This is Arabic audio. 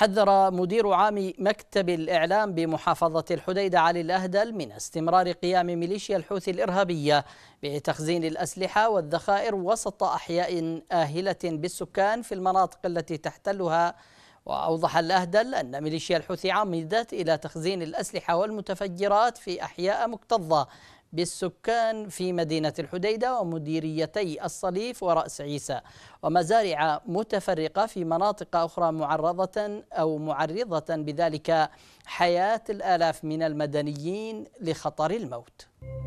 حذر مدير عام مكتب الإعلام بمحافظة الحديدة علي الأهدل من استمرار قيام ميليشيا الحوثي الإرهابية بتخزين الأسلحة والذخائر وسط أحياء آهلة بالسكان في المناطق التي تحتلها وأوضح الأهدل أن ميليشيا الحوثي عمدت إلى تخزين الأسلحة والمتفجرات في أحياء مكتظة بالسكان في مدينة الحديدة ومديريتي الصليف ورأس عيسى ومزارع متفرقة في مناطق أخرى معرضة أو معرضة بذلك حياة الآلاف من المدنيين لخطر الموت